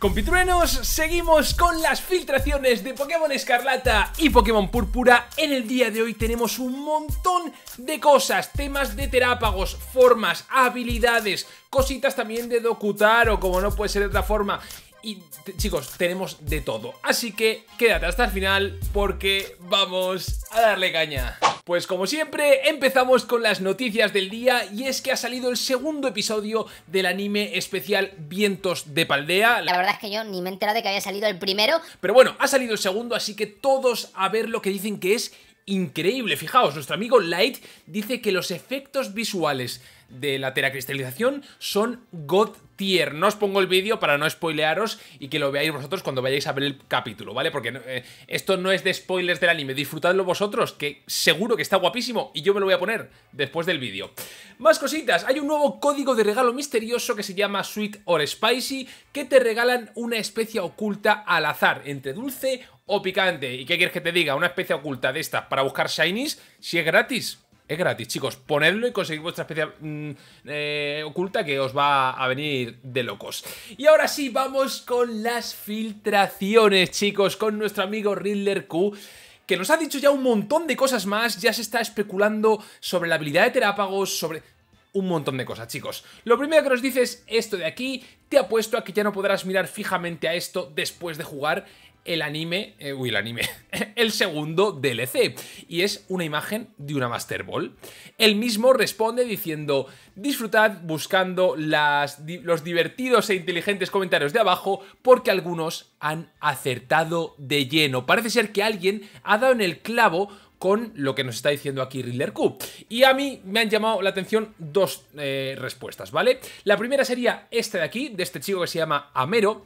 Compitruenos, seguimos con las filtraciones de Pokémon Escarlata y Pokémon Púrpura. En el día de hoy tenemos un montón de cosas, temas de terápagos, formas, habilidades, cositas también de o como no puede ser de otra forma. Y chicos, tenemos de todo. Así que quédate hasta el final porque vamos a darle caña. Pues como siempre, empezamos con las noticias del día y es que ha salido el segundo episodio del anime especial Vientos de Paldea. La verdad es que yo ni me he enterado de que había salido el primero. Pero bueno, ha salido el segundo, así que todos a ver lo que dicen que es increíble. Fijaos, nuestro amigo Light dice que los efectos visuales de la teracristalización son God Tier. No os pongo el vídeo para no spoilearos y que lo veáis vosotros cuando vayáis a ver el capítulo, ¿vale? Porque eh, esto no es de spoilers del anime, disfrutadlo vosotros, que seguro que está guapísimo y yo me lo voy a poner después del vídeo. Más cositas, hay un nuevo código de regalo misterioso que se llama Sweet or Spicy, que te regalan una especie oculta al azar, entre dulce o picante. ¿Y qué quieres que te diga? Una especie oculta de estas para buscar shinies, si es gratis es gratis, chicos. Ponedlo y conseguir vuestra especie mm, eh, oculta que os va a venir de locos. Y ahora sí, vamos con las filtraciones, chicos, con nuestro amigo Riddler Q que nos ha dicho ya un montón de cosas más, ya se está especulando sobre la habilidad de Terápagos, sobre un montón de cosas, chicos. Lo primero que nos dice es esto de aquí, te apuesto a que ya no podrás mirar fijamente a esto después de jugar el anime, eh, uy, el anime, el segundo DLC, y es una imagen de una Master Ball. el mismo responde diciendo, disfrutad buscando las, los divertidos e inteligentes comentarios de abajo, porque algunos han acertado de lleno. Parece ser que alguien ha dado en el clavo con lo que nos está diciendo aquí Riddler Q. Y a mí me han llamado la atención dos eh, respuestas, ¿vale? La primera sería esta de aquí, de este chico que se llama Amero,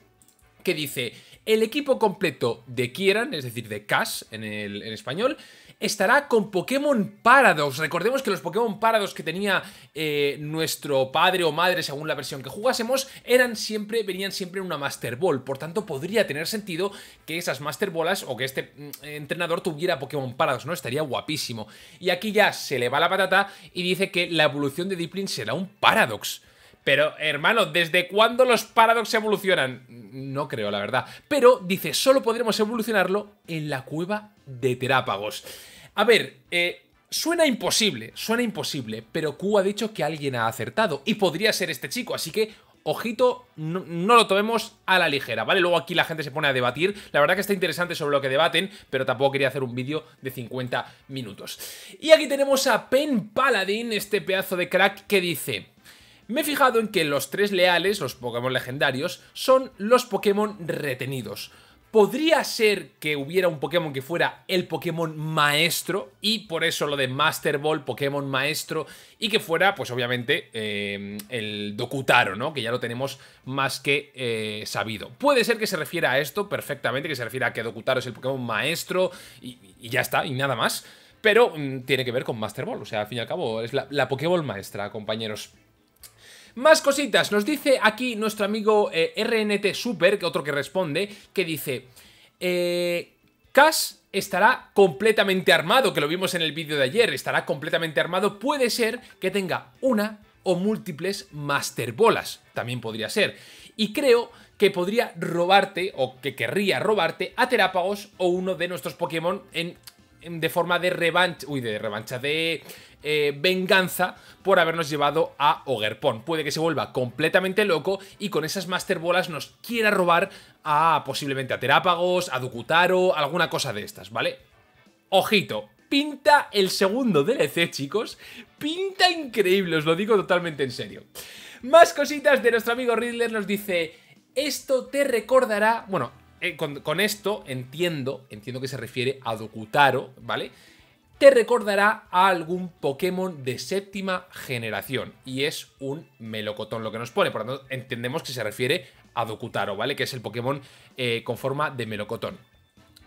que dice, el equipo completo de Kieran, es decir, de Cash en, el, en español, estará con Pokémon Paradox. Recordemos que los Pokémon Paradox que tenía eh, nuestro padre o madre, según la versión que jugásemos, eran siempre, venían siempre en una Master Ball. Por tanto, podría tener sentido que esas Master Bolas o que este mm, entrenador tuviera Pokémon Paradox, ¿no? Estaría guapísimo. Y aquí ya se le va la patata y dice que la evolución de Diplin será un Paradox. Pero, hermano, ¿desde cuándo los Paradox evolucionan? No creo, la verdad. Pero, dice, solo podremos evolucionarlo en la cueva de Terápagos. A ver, eh, Suena imposible, suena imposible, pero Q ha dicho que alguien ha acertado y podría ser este chico, así que ojito, no, no, lo tomemos a la ligera, ¿vale? Luego aquí la gente se pone a debatir, la verdad que está interesante sobre lo que debaten, pero tampoco quería hacer un vídeo de 50 minutos. Y aquí tenemos a Pen Paladin, este pedazo de crack que dice... Me he fijado en que los tres leales, los Pokémon legendarios, son los Pokémon retenidos. Podría ser que hubiera un Pokémon que fuera el Pokémon maestro y por eso lo de Master Ball, Pokémon maestro y que fuera pues obviamente eh, el Dokutaro, ¿no? Que ya lo tenemos más que eh, sabido. Puede ser que se refiera a esto perfectamente, que se refiera a que Dokutaro es el Pokémon maestro y, ya está, y nada más. Pero mm, tiene que ver con Master Ball, o sea, al fin y al cabo es la, la maestra, compañeros. Más cositas, nos dice aquí nuestro amigo eh, RNT Super, que otro que responde, que dice... Eh, Cash estará completamente armado, que lo vimos en el vídeo de ayer, estará completamente armado, puede ser que tenga una o múltiples Master Bolas, también podría ser. Y creo que podría robarte, o que querría robarte, a Terápagos o uno de nuestros Pokémon en, de forma de revancha, uy, de revancha, de eh, venganza por habernos llevado a Ogerpon. Puede que se vuelva completamente loco y con esas Master Bolas nos quiera robar a posiblemente a Terápagos, a Ducutaro alguna cosa de estas, ¿vale? Ojito, pinta el segundo DLC, chicos. Pinta increíble, os lo digo totalmente en serio. Más cositas de nuestro amigo Riddler nos dice... Esto te recordará... Bueno, eh, con, esto entiendo, entiendo que se refiere a docutaro ¿vale? te recordará a algún Pokémon de séptima generación. Y es un melocotón lo que nos pone, por lo tanto entendemos que se refiere a Dokutaro, ¿vale? Que es el Pokémon eh, con forma de melocotón.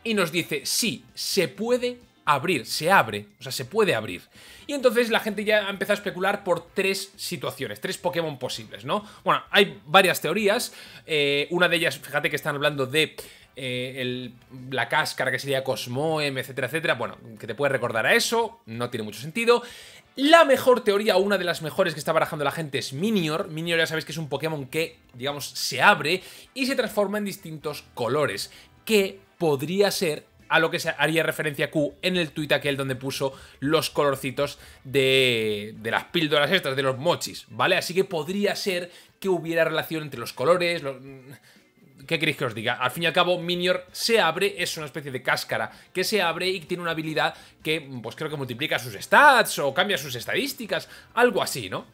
Y nos dice, sí, se puede abrir, se abre, o sea, se puede abrir. Y entonces la gente ya ha empezado a especular por tres situaciones, tres Pokémon posibles, ¿no? Bueno, hay varias teorías, eh, una de ellas, fíjate que están hablando de eh, el, la cáscara que sería Cosmoem, etcétera, etcétera. Bueno, que te puede recordar a eso, no tiene mucho sentido. La mejor teoría, una de las mejores que está barajando la gente es Minior. Minior ya sabéis que es un Pokémon que, digamos, se abre y se transforma en distintos colores, que podría ser a lo que se haría referencia Q en el tuit aquel donde puso los colorcitos de, de las píldoras estas, de los mochis, ¿vale? Así que podría ser que hubiera relación entre los colores, los, ¿qué queréis que os diga? Al fin y al cabo, Minior se abre, es una especie de cáscara que se abre y tiene una habilidad que, pues creo que multiplica sus stats o cambia sus estadísticas, algo así, ¿no?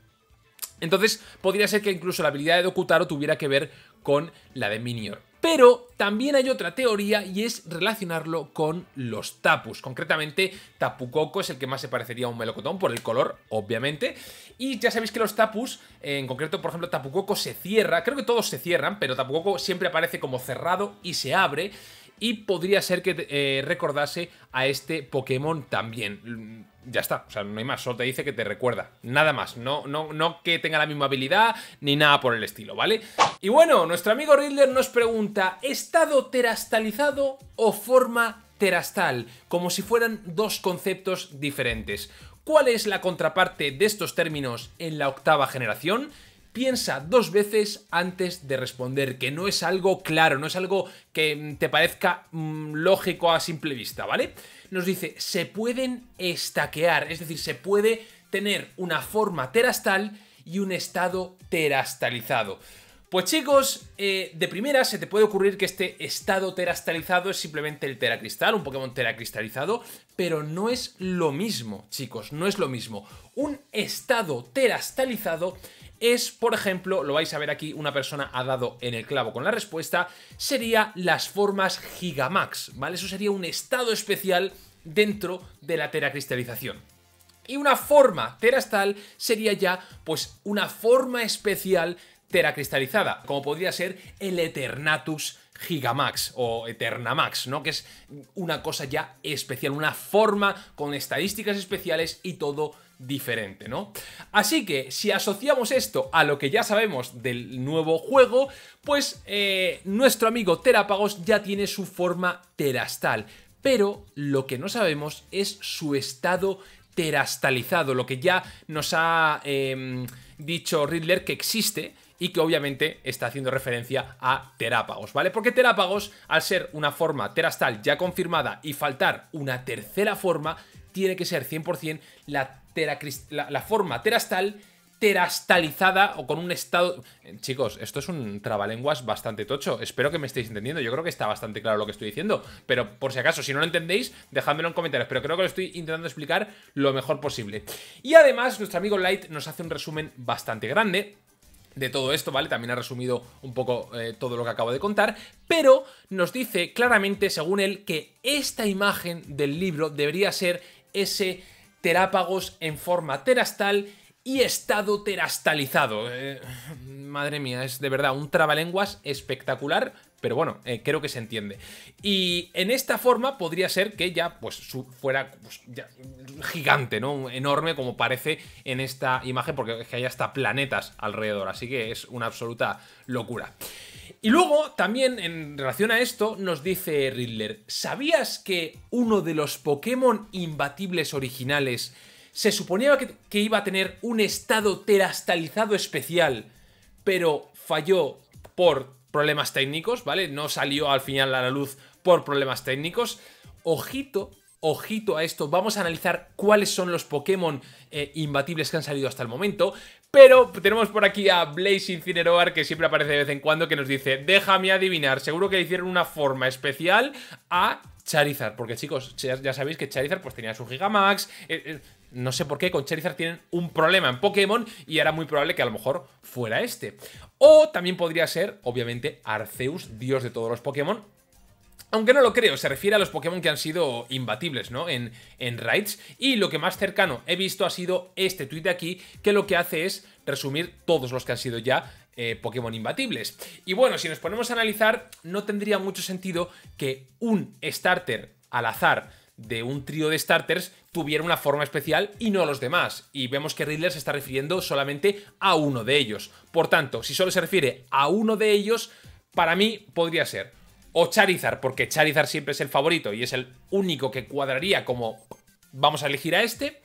Entonces, podría ser que incluso la habilidad de Dokutaro tuviera que ver con la de Minior. Pero también hay otra teoría y es relacionarlo con los tapus. Concretamente, tapu es el que más se parecería a un melocotón por el color, obviamente. Y ya sabéis que los tapus, en concreto, por ejemplo, tapu se cierra. Creo que todos se cierran, pero tapu siempre aparece como cerrado y se abre y podría ser que eh, recordase a este Pokémon también. Mm, ya está, o sea, no hay más, solo te dice que te recuerda, nada más, no, no, no que tenga la misma habilidad ni nada por el estilo, ¿vale? Y bueno, nuestro amigo Riddler nos pregunta, ¿estado terastalizado o forma terastal? Como si fueran dos conceptos diferentes. ¿Cuál es la contraparte de estos términos en la octava generación? piensa dos veces antes de responder, que no es algo claro, no es algo que mm, te parezca mm, lógico a simple vista, ¿vale? Nos dice, se pueden estaquear, es decir, se puede tener una forma terastal y un estado terastalizado. Pues chicos, eh, de primera se te puede ocurrir que este estado terastalizado es simplemente el teracristal, un Pokémon teracristalizado, pero no es lo mismo, chicos, no es lo mismo. Un estado terastalizado es, por ejemplo, lo vais a ver aquí, una persona ha dado en el clavo con la respuesta, sería las formas Gigamax, ¿vale? Eso sería un estado especial dentro de la teracristalización. Y una forma terastal sería ya, pues, una forma especial teracristalizada, como podría ser el Eternatus Gigamax o Eternamax, ¿no? Que es una cosa ya especial, una forma con estadísticas especiales y todo diferente, ¿no? Así que si asociamos esto a lo que ya sabemos del nuevo juego, pues eh, nuestro amigo Terapagos ya tiene su forma terastal, pero lo que no sabemos es su estado terastalizado, lo que ya nos ha em, dicho Riddler que existe y que obviamente está haciendo referencia a Terápagos, ¿vale? Porque Terápagos, al ser una forma terastal ya confirmada y faltar una tercera forma, tiene que ser 100% la la, forma terastal terastalizada o con un estado... Chicos, esto es un trabalenguas bastante tocho. Espero que me estéis entendiendo. Yo creo que está bastante claro lo que estoy diciendo. Pero por si acaso, si no lo entendéis, dejádmelo en comentarios. Pero creo que lo estoy intentando explicar lo mejor posible. Y además, nuestro amigo Light nos hace un resumen bastante grande de todo esto, ¿vale? También ha resumido un poco eh, todo lo que acabo de contar, pero nos dice claramente, según él, que esta imagen del libro debería ser ese terápagos en forma terastal y estado terastalizado. Eh, madre mía, es de verdad un trabalenguas espectacular, pero bueno, eh, creo que se entiende. Y en esta forma podría ser que ya pues, fuera pues, gigante, ¿no? Enorme como parece en esta imagen, porque que hay hasta planetas alrededor, así que es una absoluta locura. Y luego, también en relación a esto, nos dice Riddler, ¿sabías que uno de los Pokémon imbatibles originales se suponía que, iba a tener un estado terastalizado especial, pero falló por problemas técnicos, ¿vale? No salió al final a la luz por problemas técnicos. Ojito, ojito a esto, vamos a analizar cuáles son los Pokémon eh, imbatibles que han salido hasta el momento, pero tenemos por aquí a Blaze Incineroar, que siempre aparece de vez en cuando, que nos dice, déjame adivinar, seguro que le hicieron una forma especial a Charizard. Porque chicos, ya sabéis que Charizard pues tenía su Gigamax... Eh, eh, no sé por qué con Charizard tienen un problema en Pokémon y era muy probable que a lo mejor fuera este. O también podría ser, obviamente, Arceus, dios de todos los Pokémon, aunque no lo creo, se refiere a los Pokémon que han sido imbatibles, ¿no? En, en raids. Y lo que más cercano he visto ha sido este tuit de aquí, que lo que hace es resumir todos los que han sido ya eh, Pokémon imbatibles. Y bueno, si nos ponemos a analizar, no tendría mucho sentido que un starter al azar de un trío de starters tuviera una forma especial y no a los demás. Y vemos que Riddler se está refiriendo solamente a uno de ellos. Por tanto, si solo se refiere a uno de ellos, para mí podría ser o Charizard, porque Charizard siempre es el favorito y es el único que cuadraría como vamos a elegir a este.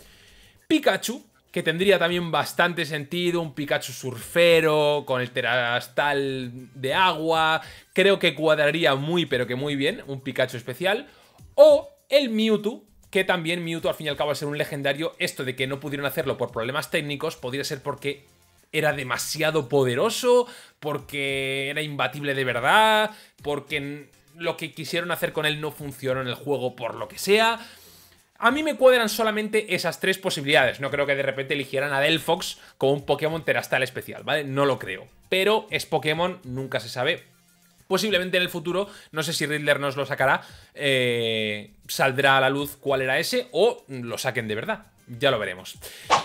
Pikachu, que tendría también bastante sentido, un Pikachu surfero, con el terastal de agua, creo que cuadraría muy pero que muy bien, un Pikachu especial. O el Mewtwo, que también Mewtwo al fin y al cabo a ser un legendario, esto de que no pudieron hacerlo por problemas técnicos, podría ser porque era demasiado poderoso, porque era imbatible de verdad, porque lo que quisieron hacer con él no funcionó en el juego por lo que sea. A mí me cuadran solamente esas tres posibilidades. No creo que de repente eligieran a Delphox como un Pokémon terastal especial, ¿vale? No lo creo. Pero es Pokémon, nunca se sabe. Posiblemente en el futuro, no sé si Riddler nos lo sacará, eh, saldrá a la luz cuál era ese o lo saquen de verdad ya lo veremos.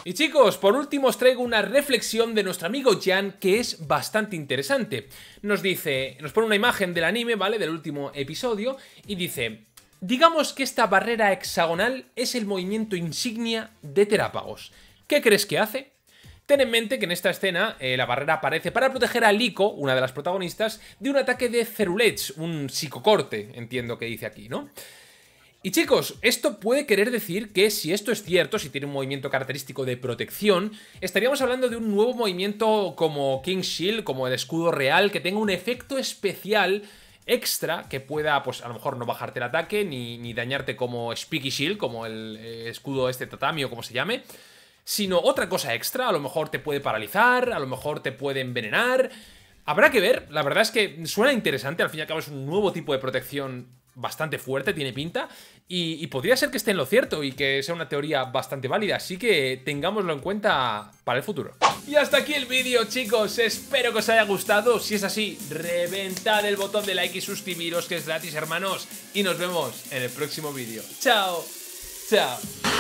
Y chicos, por último os traigo una reflexión de nuestro amigo Jan que es bastante interesante. Nos dice, nos pone una imagen del anime, ¿vale? Del último episodio y dice, digamos que esta barrera hexagonal es el movimiento insignia de Terápagos. ¿Qué crees que hace? Ten en mente que en esta escena eh, la barrera aparece para proteger a Liko, una de las protagonistas, de un ataque de Cerulets, un psicocorte, entiendo que dice aquí, ¿no? Y chicos, esto puede querer decir que si esto es cierto, si tiene un movimiento característico de protección, estaríamos hablando de un nuevo movimiento como King Shield, como el escudo real, que tenga un efecto especial extra que pueda, pues a lo mejor no bajarte el ataque ni, dañarte como Speaky Shield, como el eh, escudo este tatami o como se llame, sino otra cosa extra, a lo mejor te puede paralizar, a lo mejor te puede envenenar. Habrá que ver, la verdad es que suena interesante, al fin y al cabo es un nuevo tipo de protección bastante fuerte, tiene pinta, y, podría ser que esté en lo cierto y que sea una teoría bastante válida, así que tengámoslo en cuenta para el futuro. Y hasta aquí el vídeo, chicos, espero que os haya gustado, si es así, reventad el botón de like y suscribiros, que es gratis, hermanos, y nos vemos en el próximo vídeo. ¡Chao! ¡Chao!